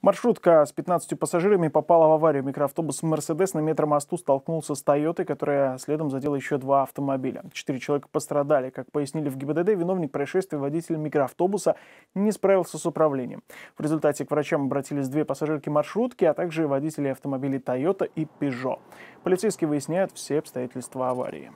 Маршрутка с 15 пассажирами попала в аварию. Микроавтобус «Мерседес» на метромосту столкнулся с «Тойотой», которая следом задела еще два автомобиля. Четыре человека пострадали. Как пояснили в ГИБДД, виновник происшествия, водитель микроавтобуса, не справился с управлением. В результате к врачам обратились две пассажирки маршрутки, а также водители автомобилей «Тойота» и «Пежо». Полицейские выясняют все обстоятельства аварии.